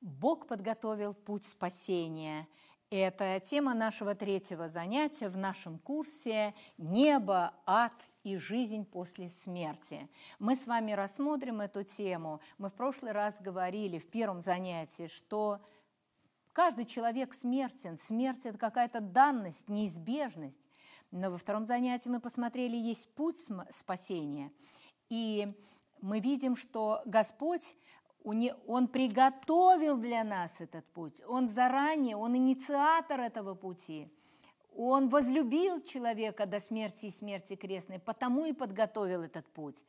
Бог подготовил путь спасения. Это тема нашего третьего занятия в нашем курсе «Небо, ад и жизнь после смерти». Мы с вами рассмотрим эту тему. Мы в прошлый раз говорили в первом занятии, что каждый человек смертен. Смерть – это какая-то данность, неизбежность. Но во втором занятии мы посмотрели, есть путь спасения. И мы видим, что Господь – он приготовил для нас этот путь. Он заранее, он инициатор этого пути. Он возлюбил человека до смерти и смерти крестной, потому и подготовил этот путь.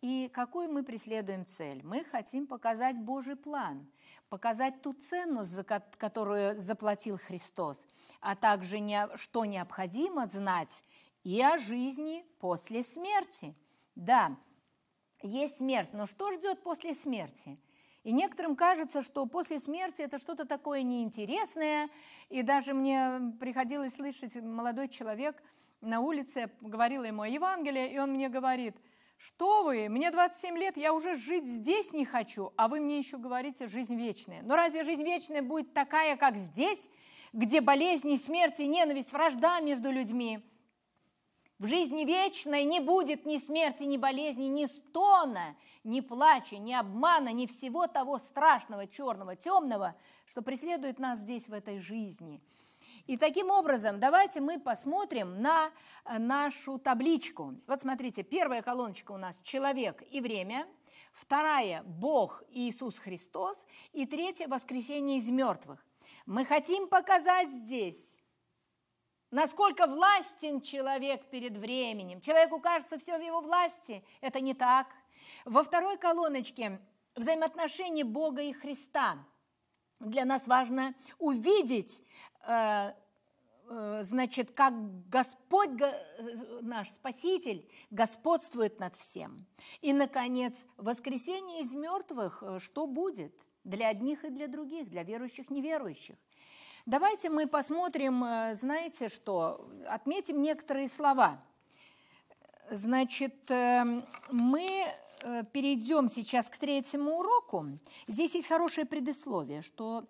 И какую мы преследуем цель? Мы хотим показать Божий план, показать ту цену, за которую заплатил Христос, а также что необходимо знать и о жизни после смерти. Да, есть смерть, но что ждет после смерти? И некоторым кажется, что после смерти это что-то такое неинтересное. И даже мне приходилось слышать, молодой человек на улице говорил ему о Евангелии, и он мне говорит, что вы, мне 27 лет, я уже жить здесь не хочу, а вы мне еще говорите жизнь вечная. Но ну, разве жизнь вечная будет такая, как здесь, где болезни, смерть и ненависть, вражда между людьми? В жизни вечной не будет ни смерти, ни болезни, ни стона, ни плача, ни обмана, ни всего того страшного, черного, темного, что преследует нас здесь в этой жизни. И таким образом давайте мы посмотрим на э, нашу табличку. Вот смотрите, первая колоночка у нас «Человек и время», вторая – Бог и Иисус Христос, и третья – воскресение из мертвых. Мы хотим показать здесь Насколько властен человек перед временем? Человеку кажется, все в его власти. Это не так. Во второй колоночке взаимоотношения Бога и Христа. Для нас важно увидеть, э, э, значит, как Господь, э, наш Спаситель, господствует над всем. И, наконец, воскресение из мертвых, что будет? Для одних и для других, для верующих, неверующих. Давайте мы посмотрим, э, знаете что, отметим некоторые слова. Значит, э, мы э, перейдем сейчас к третьему уроку. Здесь есть хорошее предисловие, что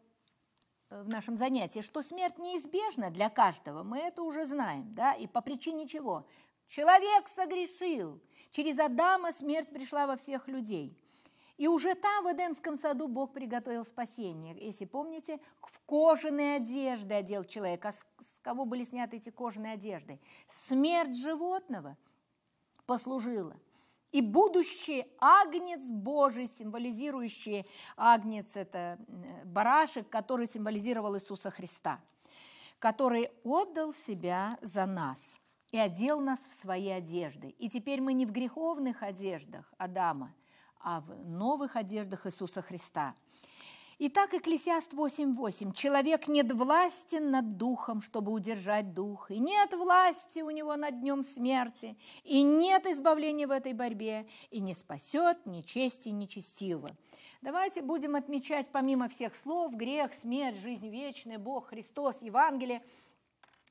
в нашем занятии, что смерть неизбежна для каждого, мы это уже знаем, да, и по причине чего? Человек согрешил. Через Адама смерть пришла во всех людей. И уже там, в Эдемском саду, Бог приготовил спасение. Если помните, в кожаные одежды одел человека. С кого были сняты эти кожаные одежды? Смерть животного послужила. И будущий агнец Божий, символизирующий агнец, это э, барашек, который символизировал Иисуса Христа, который отдал себя за нас и одел нас в свои одежды. И теперь мы не в греховных одеждах Адама, а в новых одеждах Иисуса Христа. Итак, Экклесиаст 8.8. «Человек нет власти над духом, чтобы удержать дух, и нет власти у него над днем смерти, и нет избавления в этой борьбе, и не спасет ни чести, ни честивого». Давайте будем отмечать помимо всех слов грех, смерть, жизнь вечная, Бог, Христос, Евангелие.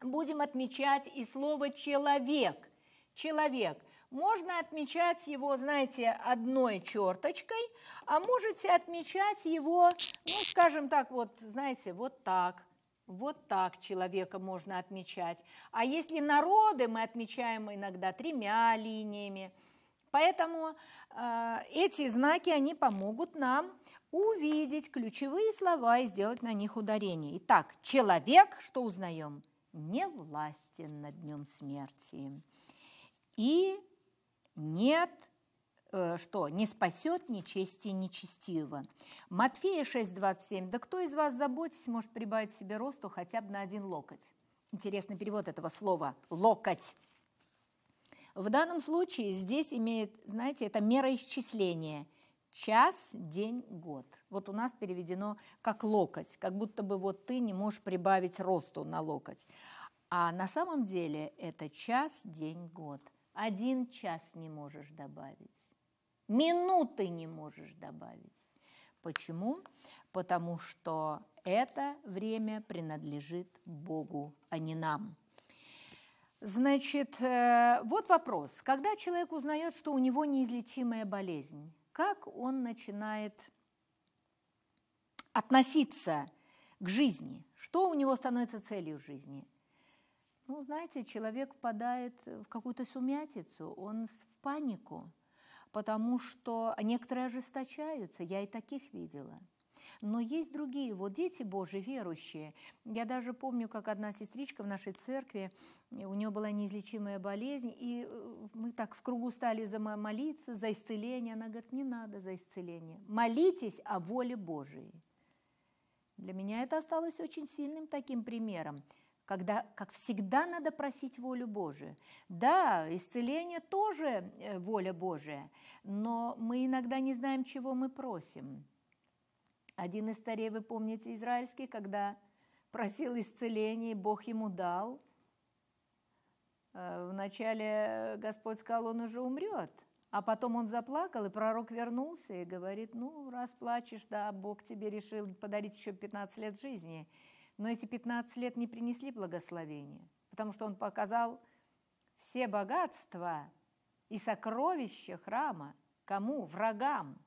Будем отмечать и слово «человек». Человек. Можно отмечать его, знаете, одной черточкой, а можете отмечать его, ну, скажем так, вот, знаете, вот так. Вот так человека можно отмечать. А если народы, мы отмечаем иногда тремя линиями. Поэтому э, эти знаки, они помогут нам увидеть ключевые слова и сделать на них ударение. Итак, человек, что узнаем, не властен над днем смерти. И нет э, что не спасет ни чести нечестивого. Матфея 6.27. Да кто из вас, заботьтесь, может прибавить себе росту хотя бы на один локоть? Интересный перевод этого слова «локоть». В данном случае здесь имеет, знаете, это мера исчисления. Час, день, год. Вот у нас переведено как локоть, как будто бы вот ты не можешь прибавить росту на локоть. А на самом деле это час, день, год – один час не можешь добавить. Минуты не можешь добавить. Почему? Потому что это время принадлежит Богу, а не нам. Значит, э, вот вопрос. Когда человек узнает, что у него неизлечимая болезнь, как он начинает относиться к жизни? Что у него становится целью жизни? Ну, знаете, человек впадает в какую-то сумятицу, он в панику, потому что некоторые ожесточаются, я и таких видела. Но есть другие, вот дети Божьи, верующие. Я даже помню, как одна сестричка в нашей церкви, у нее была неизлечимая болезнь, и э, мы так в кругу стали молиться за исцеление. Она говорит, не надо за исцеление, молитесь о воле Божией. Для меня это осталось очень сильным таким примером – когда, как всегда, надо просить волю Божию. Да, исцеление тоже э, воля Божия, но мы иногда не знаем, чего мы просим. Один из царей, вы помните, израильский, когда просил исцеления, Бог ему дал. Э, вначале Господь сказал, он уже умрет. А потом он заплакал, и пророк вернулся и говорит, ну, раз плачешь, да, Бог тебе решил подарить еще 15 лет жизни. Но эти 15 лет не принесли благословения, потому что он показал все богатства и сокровища храма кому? Врагам.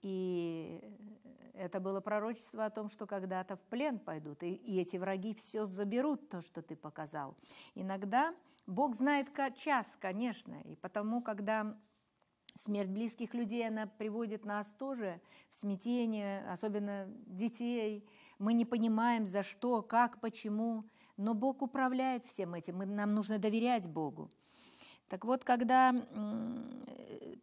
И это было пророчество о том, что когда-то в плен пойдут, и, и эти враги все заберут, то, что ты показал. Иногда Бог знает час, конечно, и потому, когда смерть близких людей, она приводит нас тоже в смятение, особенно детей, мы не понимаем, за что, как, почему, но Бог управляет всем этим, и нам нужно доверять Богу. Так вот, когда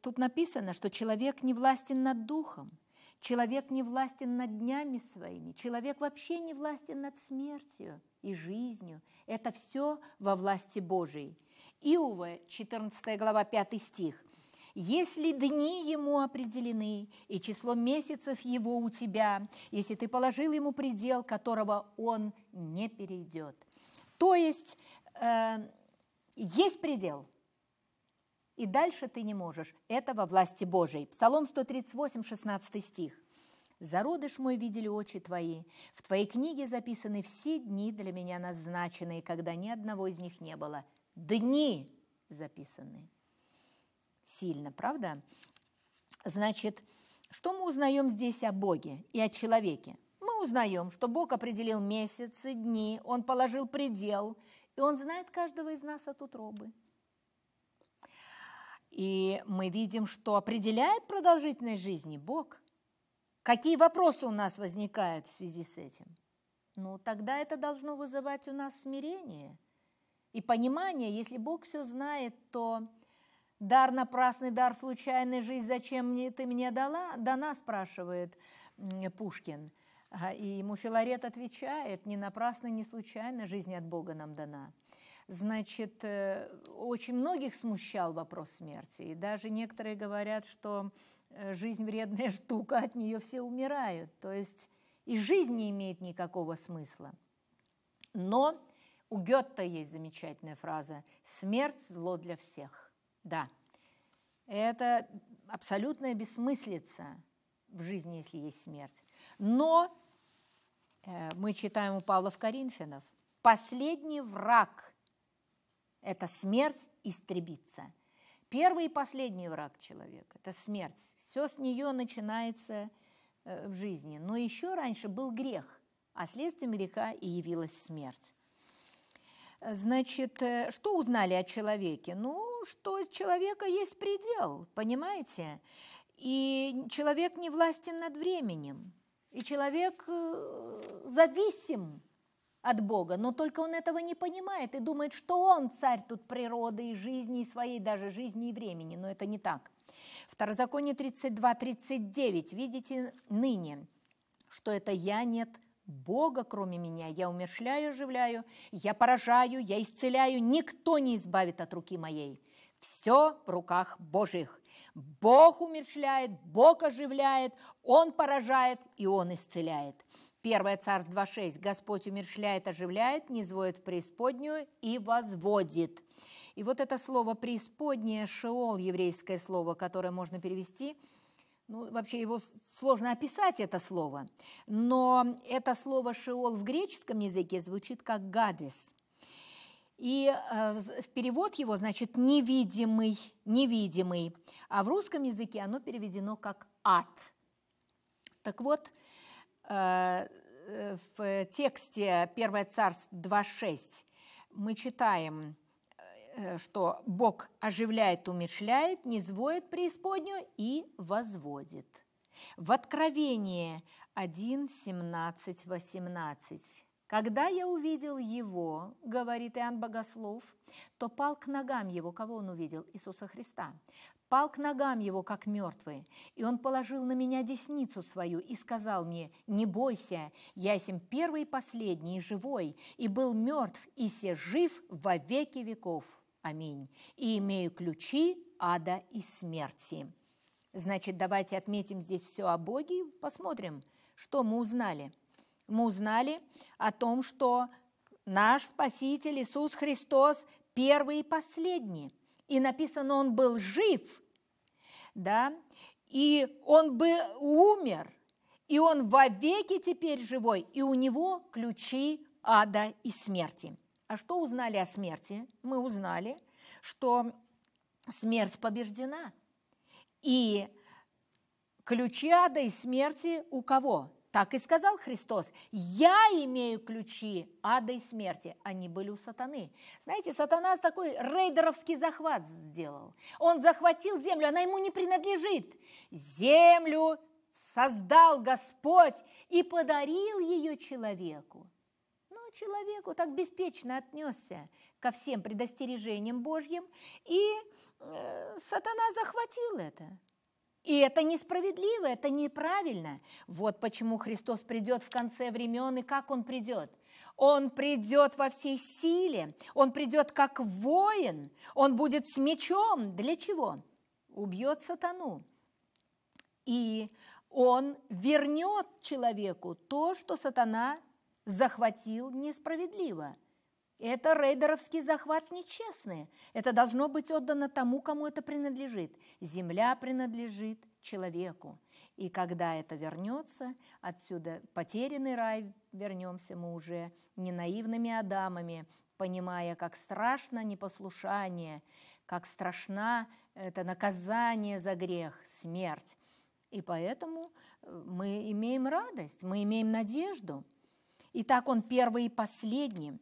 тут написано, что человек не властен над духом, человек не властен над днями своими, человек вообще не властен над смертью и жизнью. Это все во власти Божией. Иова, 14 глава, 5 стих – если дни ему определены, и число месяцев его у тебя, если ты положил ему предел, которого он не перейдет. То есть э, есть предел, и дальше ты не можешь. Это во власти Божией. Псалом 138, 16 стих. Зародыш мой видели очи твои. В твоей книге записаны все дни для меня назначенные, когда ни одного из них не было. Дни записаны сильно, правда? Значит, что мы узнаем здесь о Боге и о человеке? Мы узнаем, что Бог определил месяцы, дни, Он положил предел, и Он знает каждого из нас от утробы. И мы видим, что определяет продолжительность жизни Бог. Какие вопросы у нас возникают в связи с этим? Ну, тогда это должно вызывать у нас смирение и понимание. Если Бог все знает, то Дар напрасный, дар случайный, жизнь зачем мне, ты мне дала? Дана, спрашивает Пушкин. И ему Филарет отвечает, не напрасно, не случайно жизнь от Бога нам дана. Значит, э, очень многих смущал вопрос смерти. И даже некоторые говорят, что э, жизнь вредная штука, от нее все умирают. То есть и жизнь не имеет никакого смысла. Но у Гетта есть замечательная фраза «Смерть – зло для всех». Да. Это абсолютная бессмыслица в жизни, если есть смерть. Но э, мы читаем у Павла в Коринфянов, последний враг – это смерть истребиться. Первый и последний враг человека – это смерть. Все с нее начинается э, в жизни. Но еще раньше был грех, а следствием греха и явилась смерть. Значит, э, что узнали о человеке? Ну, что у человека есть предел, понимаете? И человек не властен над временем. И человек э, зависим от Бога, но только он этого не понимает и думает, что он царь тут природы и жизни, и своей даже жизни и времени, но это не так. Второзаконие 32, 39, видите, ныне, что это я нет Бога, кроме меня, я умершляю, оживляю, я поражаю, я исцеляю, никто не избавит от руки моей. Все в руках Божьих. Бог умершляет, Бог оживляет, Он поражает и Он исцеляет. 1 Царств 2.6. Господь умершляет, оживляет, низводит в преисподнюю и возводит. И вот это слово «преисподнее» – шеол, еврейское слово, которое можно перевести – ну, вообще его сложно описать, это слово, но это слово Шиол в греческом языке звучит как «гадис». И э, перевод его значит «невидимый», «невидимый», а в русском языке оно переведено как «ад». Так вот, э, э в тексте 1 Царств 2.6 мы читаем – Э, что Бог оживляет, умешляет, не низводит преисподнюю и возводит. В Откровении 1, 17, 18. «Когда я увидел его, — говорит Иоанн Богослов, — то пал к ногам его». Кого он увидел? Иисуса Христа. «Пал к ногам его, как мертвый, и он положил на меня десницу свою и сказал мне, «Не бойся, я сим первый и последний, и живой, и был мертв, и се жив во веки веков». Аминь. И имею ключи ада и смерти. Значит, давайте отметим здесь все о Боге и посмотрим, что мы узнали. Мы узнали о том, что наш Спаситель Иисус Христос первый и последний. И написано, Он был жив, да, и Он бы умер, и Он вовеки теперь живой, и у Него ключи ада и смерти. А что узнали о смерти? Мы узнали, что смерть побеждена. И ключи ада и смерти у кого? Так и сказал Христос, я имею ключи ада и смерти. Они были у сатаны. Знаете, сатана такой рейдеровский захват сделал. Он захватил землю, она ему не принадлежит. Землю создал Господь и подарил ее человеку человеку так беспечно отнесся ко всем предостережениям Божьим, и э, сатана захватил это. И это несправедливо, это неправильно. Вот почему Христос придет в конце времен и как Он придет. Он придет во всей силе, Он придет как воин, Он будет с мечом. Для чего? Убьет сатану. И он вернет человеку то, что сатана захватил несправедливо. Это рейдеровский захват нечестный. Это должно быть отдано тому, кому это принадлежит. Земля принадлежит человеку. И когда это вернется, отсюда потерянный рай, вернемся мы уже не наивными Адамами, понимая, как страшно непослушание, как страшна это наказание за грех, смерть. И поэтому э, мы имеем радость, мы имеем надежду – и так он первый и последний.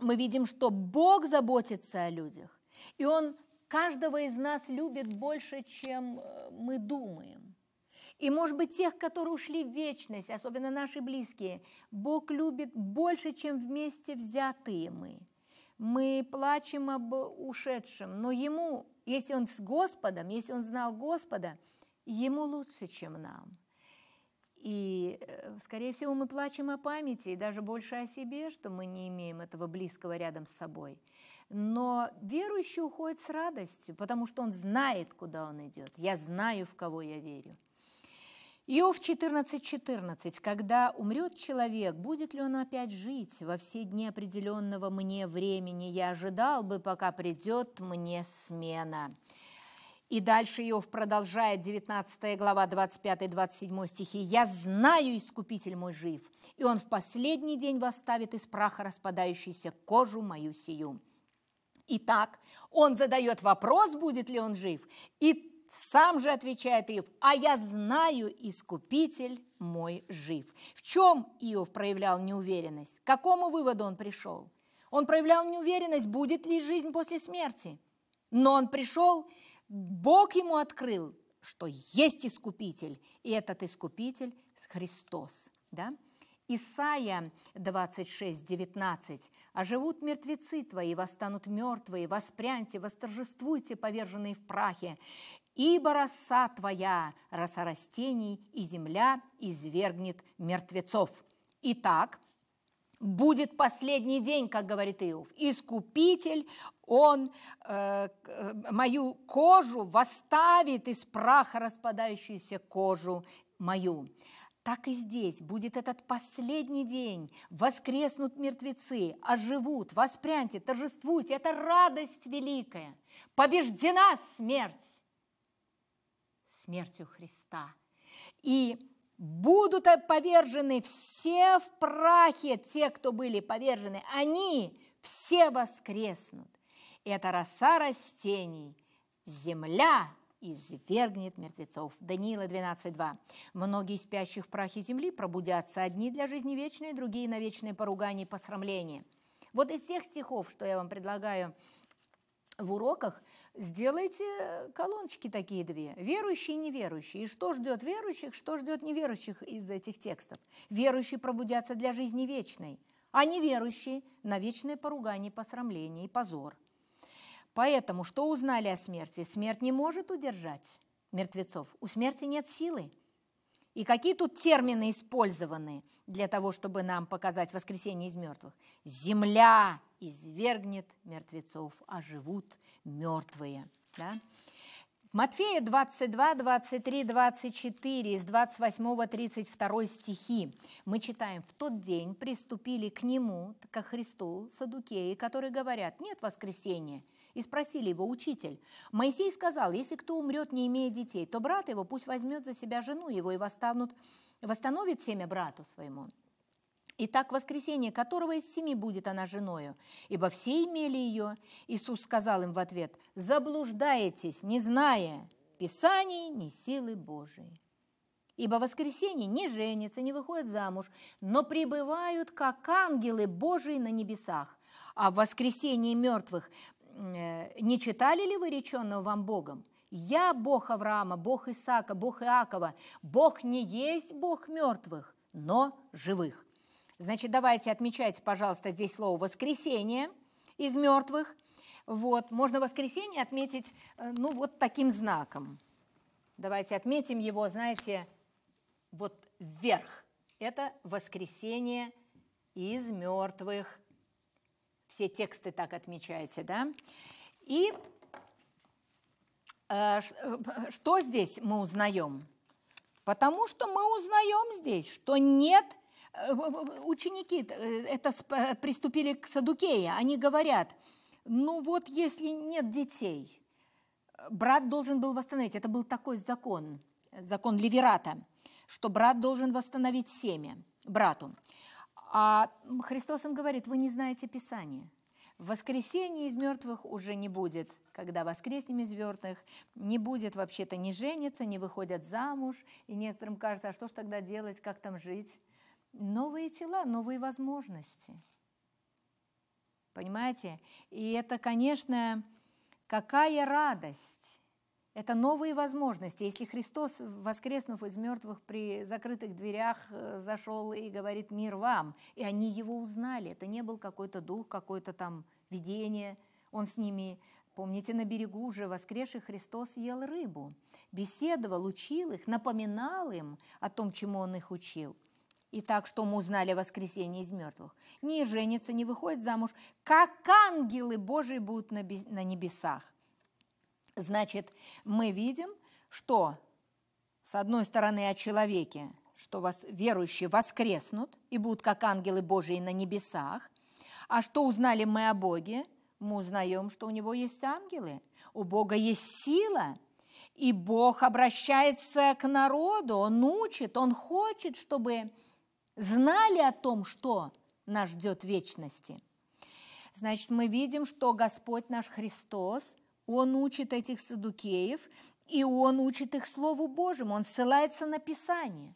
Мы видим, что Бог заботится о людях, и Он каждого из нас любит больше, чем э, мы думаем. И, может быть, тех, которые ушли в вечность, особенно наши близкие, Бог любит больше, чем вместе взятые мы. Мы плачем об ушедшем, но Ему, если Он с Господом, если Он знал Господа, Ему лучше, чем нам – и, э, скорее всего, мы плачем о памяти и даже больше о себе, что мы не имеем этого близкого рядом с собой. Но верующий уходит с радостью, потому что он знает, куда он идет. Я знаю, в кого я верю. Иов 14.14. 14. «Когда умрет человек, будет ли он опять жить? Во все дни определенного мне времени я ожидал бы, пока придет мне смена». И дальше Иов продолжает, 19 глава, 25-27 стихи. «Я знаю, Искупитель мой жив, и он в последний день восставит из праха распадающейся кожу мою сию». Итак, он задает вопрос, будет ли он жив, и сам же отвечает Иов, «А я знаю, Искупитель мой жив». В чем Иов проявлял неуверенность? К какому выводу он пришел? Он проявлял неуверенность, будет ли жизнь после смерти. Но он пришел Бог ему открыл, что есть Искупитель, и этот Искупитель – Христос. Да? Исайя 26, 19. «А живут мертвецы твои, восстанут мертвые, воспряньте, восторжествуйте, поверженные в прахе, ибо роса твоя, роса растений, и земля извергнет мертвецов». Итак, будет последний день, как говорит Иов. Искупитель, он э, э, мою кожу восставит из праха распадающуюся кожу мою. Так и здесь будет этот последний день. Воскреснут мертвецы, оживут, воспряньте, торжествуйте. Это радость великая. Побеждена смерть смертью Христа. И будут повержены все в прахе, те, кто были повержены, они все воскреснут. И Это роса растений, земля извергнет мертвецов. Даниила 12.2. Многие спящих в прахе земли пробудятся одни для жизни вечной, другие на вечное поругание и посрамление. Вот из всех стихов, что я вам предлагаю в уроках – сделайте э, колоночки такие две, верующие и неверующие. И что ждет верующих, что ждет неверующих из этих текстов? Верующие пробудятся для жизни вечной, а неверующие – на вечное поругание, посрамление и позор. Поэтому что узнали о смерти? Смерть не может удержать мертвецов. У смерти нет силы – и какие тут термины использованы для того, чтобы нам показать воскресение из мертвых? Земля извергнет мертвецов, а живут мертвые. Да? Матфея 22, 23, 24, из 28, 32 стихи мы читаем. «В тот день приступили к нему, ко Христу, садукеи, которые говорят, нет воскресения, и спросили его, учитель, Моисей сказал, если кто умрет, не имея детей, то брат его пусть возьмет за себя жену его и восстанут, восстановит семя брату своему. Итак, воскресение которого из семи будет она женою, ибо все имели ее. Иисус сказал им в ответ, заблуждаетесь, не зная Писаний, ни силы Божией. Ибо воскресенье не женится, не выходит замуж, но пребывают, как ангелы Божии на небесах. А в воскресении мертвых Э, не читали ли вы реченного вам Богом? Я Бог Авраама, Бог Исаака, Бог Иакова. Бог не есть Бог мертвых, но живых. Значит, давайте отмечайте, пожалуйста, здесь слово «воскресение» из мертвых. Вот, можно воскресение отметить, э, ну, вот таким знаком. Давайте отметим его, знаете, вот вверх. Это воскресение из мертвых. Все тексты так отмечаете, да? И э, э, что здесь мы узнаем? Потому что мы узнаем здесь, что нет э, ученики э, это приступили к Садукее, они говорят, ну вот если нет детей, брат должен был восстановить, это был такой закон, закон Леверата, что брат должен восстановить семя брату. А Христос им говорит, вы не знаете Писания. Воскресения из мертвых уже не будет. Когда воскреснем из мертвых, не будет вообще-то не жениться, не выходят замуж. И некоторым кажется, а что ж тогда делать, как там жить? Новые тела, новые возможности. Понимаете? И это, конечно, какая радость это новые возможности. Если Христос, воскреснув из мертвых при закрытых дверях, э, зашел и говорит «мир вам», и они его узнали, это не был какой-то дух, какое-то там видение, он с ними Помните, на берегу уже воскресший Христос ел рыбу, беседовал, учил их, напоминал им о том, чему он их учил. И так, что мы узнали о воскресении из мертвых. Не женится, не выходит замуж, как ангелы Божии будут на небесах. Значит, мы видим, что с одной стороны о человеке, что вас, верующие воскреснут и будут как ангелы Божии на небесах, а что узнали мы о Боге? Мы узнаем, что у Него есть ангелы, у Бога есть сила, и Бог обращается к народу, Он учит, Он хочет, чтобы знали о том, что нас ждет в вечности. Значит, мы видим, что Господь наш Христос – он учит этих садукеев, и он учит их Слову Божьему, он ссылается на Писание.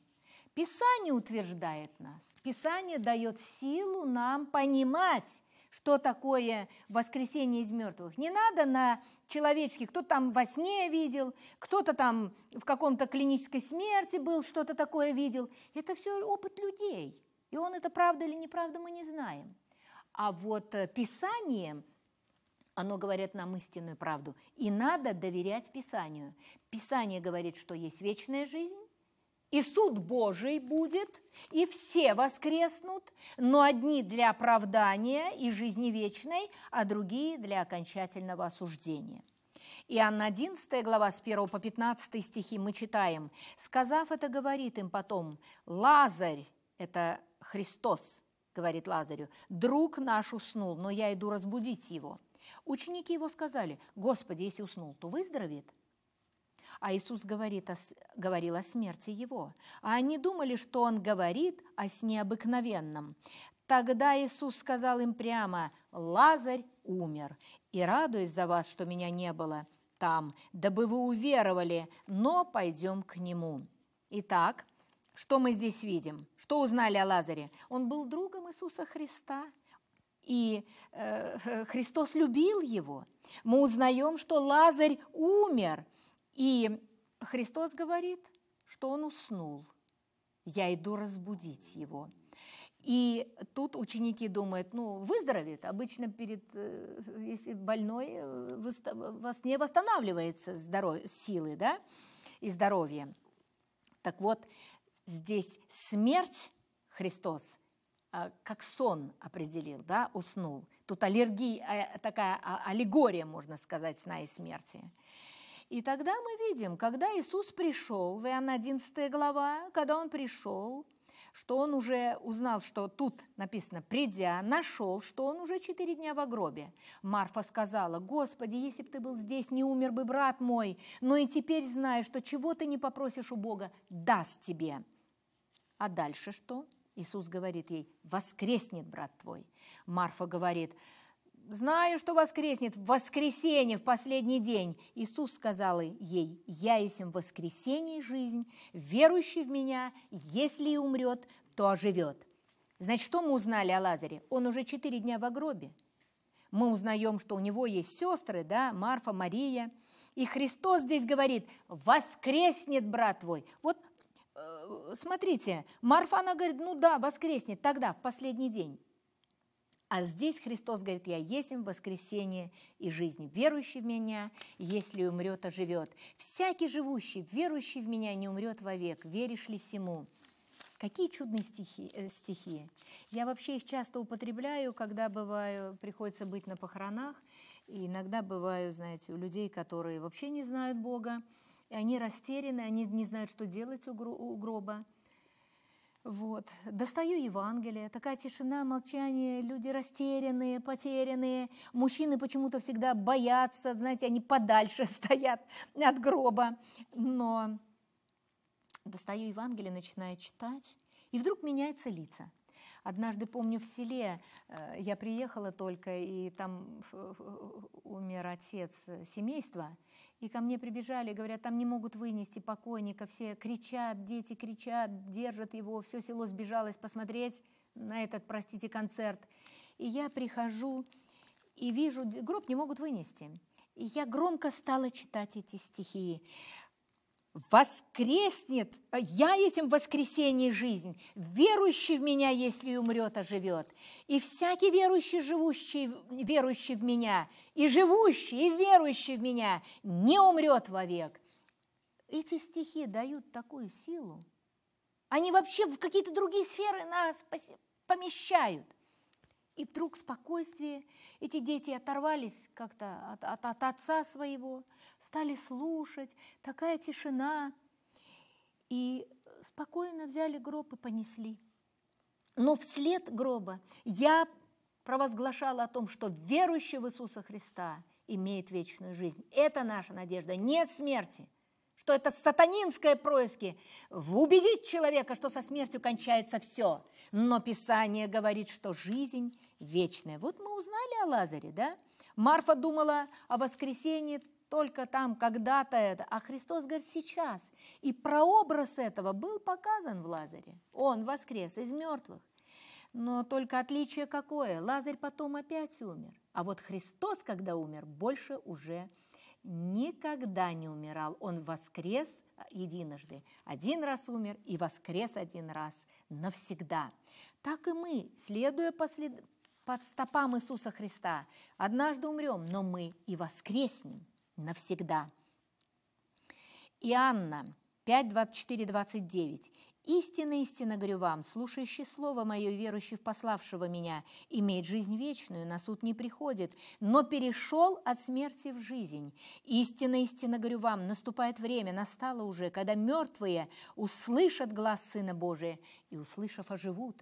Писание утверждает нас, Писание дает силу нам понимать, что такое воскресение из мертвых. Не надо на человечке, кто там во сне видел, кто-то там в каком-то клинической смерти был, что-то такое видел. Это все опыт людей. И он это правда или неправда мы не знаем. А вот э, Писанием – оно говорит нам истинную правду. И надо доверять Писанию. Писание говорит, что есть вечная жизнь, и суд Божий будет, и все воскреснут, но одни для оправдания и жизни вечной, а другие для окончательного осуждения. Иоанна 11 глава с 1 по 15 стихи мы читаем. «Сказав это, говорит им потом, Лазарь, это Христос, говорит Лазарю, друг наш уснул, но я иду разбудить его». Ученики его сказали, «Господи, если уснул, то выздоровеет». А Иисус говорит о, говорил о смерти его. А они думали, что он говорит о сне обыкновенном. Тогда Иисус сказал им прямо, «Лазарь умер, и радуюсь за вас, что меня не было там, дабы вы уверовали, но пойдем к нему». Итак, что мы здесь видим? Что узнали о Лазаре? Он был другом Иисуса Христа – и э, Христос любил его. Мы узнаем, что Лазарь умер, и Христос говорит, что он уснул. Я иду разбудить его. И тут ученики думают, ну, выздоровеет. Обычно перед, э, если больной, э, во сне восстанавливается здоровье, силы, да, и здоровье. Так вот, здесь смерть Христос Э, как сон определил, да, уснул. Тут аллергия, э, такая а, аллегория, можно сказать, сна и смерти. И тогда мы видим, когда Иисус пришел, в Иоанна 11 глава, когда Он пришел, что Он уже узнал, что тут написано «придя», нашел, что Он уже четыре дня в гробе. Марфа сказала, «Господи, если бы Ты был здесь, не умер бы брат мой, но и теперь знаю, что чего Ты не попросишь у Бога, даст Тебе». А дальше что? – Иисус говорит ей, воскреснет брат твой. Марфа говорит, знаю, что воскреснет в воскресенье, в последний день. Иисус сказал ей, я есмь воскресенье и жизнь, верующий в меня, если и умрет, то оживет. Значит, что мы узнали о Лазаре? Он уже четыре дня в гробе. Мы узнаем, что у него есть сестры, да, Марфа, Мария. И Христос здесь говорит, воскреснет брат твой. Вот Э, смотрите, Марфа она говорит, ну да, воскреснет тогда, в последний день. А здесь Христос говорит, я есть им воскресение и жизнь. Верующий в меня, если умрет, оживет. Всякий живущий, верующий в меня, не умрет вовек. Веришь ли сему? Какие чудные стихи, э, стихи. Я вообще их часто употребляю, когда бываю, приходится быть на похоронах. И иногда бываю, знаете, у людей, которые вообще не знают Бога и они растеряны, они не знают, что делать у гроба. Вот. Достаю Евангелие, такая тишина, молчание, люди растерянные, потерянные. Мужчины почему-то всегда боятся, знаете, они подальше стоят от гроба. Но достаю Евангелие, начинаю читать, и вдруг меняются лица. Однажды, помню, в селе э, я приехала только, и там умер отец э, семейства, и ко мне прибежали, говорят, там не могут вынести покойника, все кричат, дети кричат, держат его, все село сбежалось посмотреть на этот, простите, концерт. И я прихожу и вижу, гроб не могут вынести. И я громко стала читать эти стихи воскреснет, я этим им воскресение жизнь, верующий в меня, если умрет, оживет, и всякий верующий, живущий, верующий в меня, и живущий, и верующий в меня не умрет вовек. Эти стихи дают такую силу, они вообще в какие-то другие сферы нас помещают. И вдруг спокойствие, эти дети оторвались как-то от, от, от отца своего, стали слушать, такая тишина. И спокойно взяли гроб и понесли. Но вслед гроба я провозглашала о том, что верующий в Иисуса Христа имеет вечную жизнь. Это наша надежда. Нет смерти – что это сатанинское происки, убедить человека, что со смертью кончается все. Но Писание говорит, что жизнь вечная. Вот мы узнали о Лазаре, да? Марфа думала о воскресении только там, когда-то это, а Христос говорит сейчас. И прообраз этого был показан в Лазаре. Он воскрес из мертвых. Но только отличие какое? Лазарь потом опять умер. А вот Христос, когда умер, больше уже никогда не умирал. Он воскрес а, единожды. Один раз умер и воскрес один раз навсегда. Так и мы, следуя послед... под стопам Иисуса Христа, однажды умрем, но мы и воскреснем навсегда. Иоанна 5, 24, 29. «Истинно, истинно говорю вам, слушающий слово мое, верующий в пославшего меня, имеет жизнь вечную, на суд не приходит, но перешел от смерти в жизнь. Истинно, истинно говорю вам, наступает время, настало уже, когда мертвые услышат глаз Сына Божия и, услышав, оживут».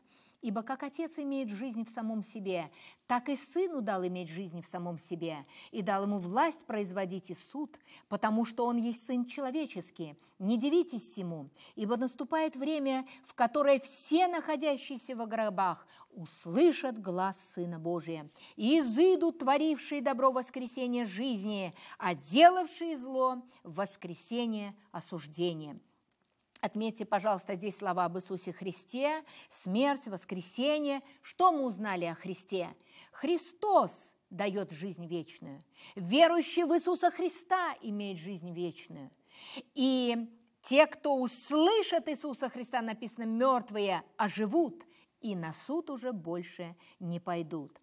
Ибо как Отец имеет жизнь в самом себе, так и Сыну дал иметь жизнь в самом себе, и дал ему власть производить и суд, потому что он есть Сын человеческий. Не дивитесь ему, ибо наступает время, в которое все находящиеся во гробах услышат глаз Сына Божия. И изыдут творившие добро воскресение жизни, а делавшие зло – воскресение осуждения». Отметьте, пожалуйста, здесь слова об Иисусе Христе, смерть, воскресение. Что мы узнали о Христе? Христос дает жизнь вечную. Верующий в Иисуса Христа имеет жизнь вечную. И те, кто услышат Иисуса Христа, написано, мертвые оживут, и на суд уже больше не пойдут.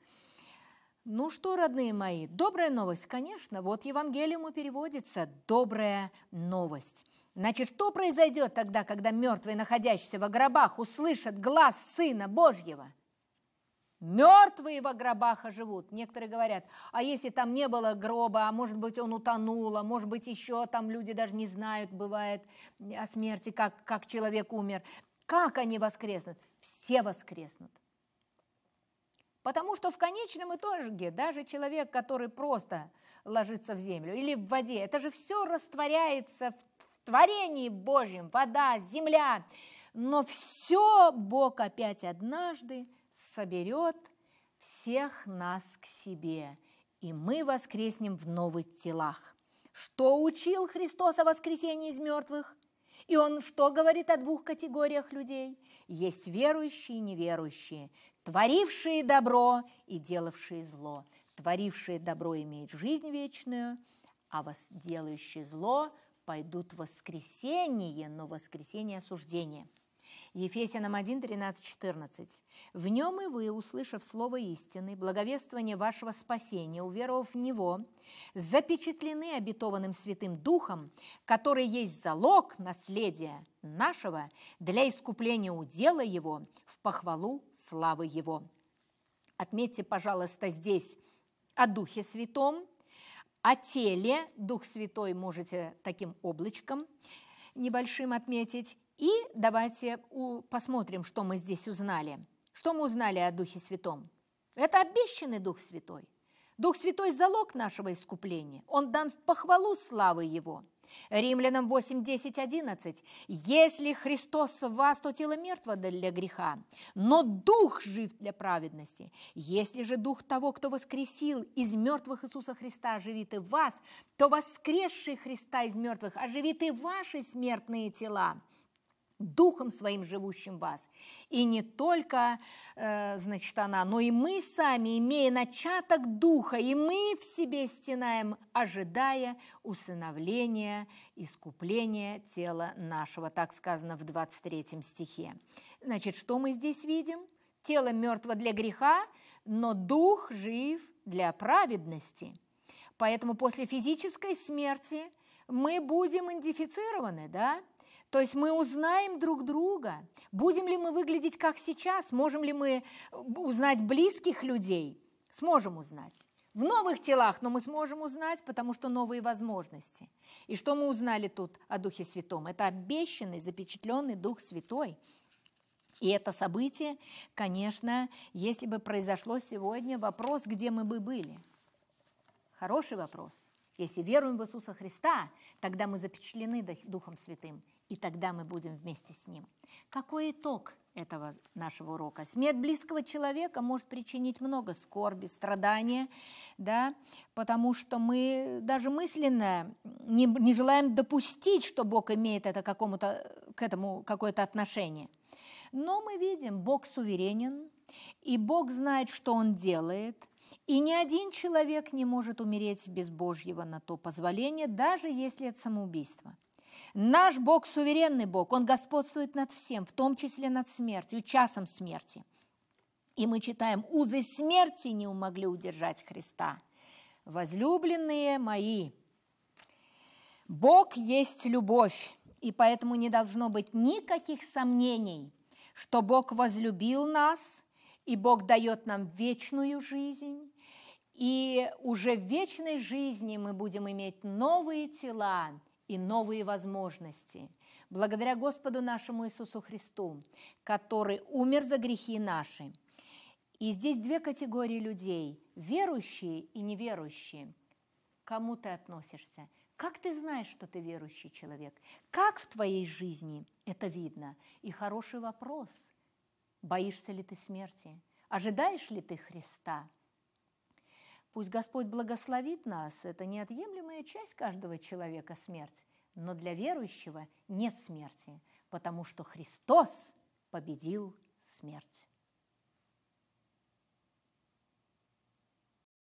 Ну что, родные мои, добрая новость, конечно. Вот Евангелиум и переводится «добрая новость». Значит, что произойдет тогда, когда мертвые, находящиеся в гробах, услышат глаз Сына Божьего? Мертвые в гробах оживут. Некоторые говорят, а если там не было гроба, а может быть он утонул, а может быть еще там люди даже не знают, бывает, о смерти, как, как человек умер. Как они воскреснут? Все воскреснут. Потому что в конечном итоге даже человек, который просто ложится в землю или в воде, это же все растворяется в творении Божьем, вода, земля. Но все Бог опять однажды соберет всех нас к себе, и мы воскреснем в новых телах. Что учил Христос о воскресении из мертвых? И он что говорит о двух категориях людей? Есть верующие и неверующие творившие добро и делавшие зло. Творившие добро имеют жизнь вечную, а вас делающие зло пойдут в воскресение, но воскресение осуждения. Ефесянам 1, 13, 14. «В нем и вы, услышав слово истины, благовествование вашего спасения, уверовав в него, запечатлены обетованным Святым Духом, который есть залог наследия нашего для искупления удела его похвалу славы Его. Отметьте, пожалуйста, здесь о Духе Святом, о теле, Дух Святой можете таким облачком небольшим отметить. И давайте посмотрим, что мы здесь узнали. Что мы узнали о Духе Святом? Это обещанный Дух Святой. Дух Святой – залог нашего искупления. Он дан в похвалу славы Его – Римлянам 8, 10, 11. «Если Христос в вас, то тело мертво для греха, но Дух жив для праведности. Если же Дух того, кто воскресил из мертвых Иисуса Христа, оживит и вас, то воскресший Христа из мертвых оживит и ваши смертные тела, Духом Своим живущим вас. И не только, э, значит, она, но и мы сами, имея начаток Духа, и мы в себе стенаем, ожидая усыновления, искупления тела нашего. Так сказано в 23 стихе. Значит, что мы здесь видим? Тело мертво для греха, но Дух жив для праведности. Поэтому после физической смерти мы будем идентифицированы, да? То есть мы узнаем друг друга, будем ли мы выглядеть как сейчас, можем ли мы э, узнать близких людей, сможем узнать. В новых телах, но мы сможем узнать, потому что новые возможности. И что мы узнали тут о Духе Святом? Это обещанный, запечатленный Дух Святой. И это событие, конечно, если бы произошло сегодня, вопрос, где мы бы были. Хороший вопрос. Если веруем в Иисуса Христа, тогда мы запечатлены Духом Святым и тогда мы будем вместе с Ним. Какой итог этого нашего урока? Смерть близкого человека может причинить много скорби, страдания, да, потому что мы даже мысленно не, не желаем допустить, что Бог имеет это какому-то, к этому какое-то отношение. Но мы видим, Бог суверенен, и Бог знает, что Он делает – и ни один человек не может умереть без Божьего на то позволения, даже если это самоубийство – Наш Бог – суверенный Бог, Он господствует над всем, в том числе над смертью, часом смерти. И мы читаем, узы смерти не умогли удержать Христа. Возлюбленные мои, Бог есть любовь, и поэтому не должно быть никаких сомнений, что Бог возлюбил нас, и Бог дает нам вечную жизнь, и уже в вечной жизни мы будем иметь новые тела – и новые возможности. Благодаря Господу нашему Иисусу Христу, который умер за грехи наши. И здесь две категории людей – верующие и неверующие. кому ты относишься? Как ты знаешь, что ты верующий человек? Как в твоей жизни это видно? И хороший вопрос – боишься ли ты смерти? Ожидаешь ли ты Христа – Пусть Господь благословит нас, это неотъемлемая часть каждого человека смерть, но для верующего нет смерти, потому что Христос победил смерть.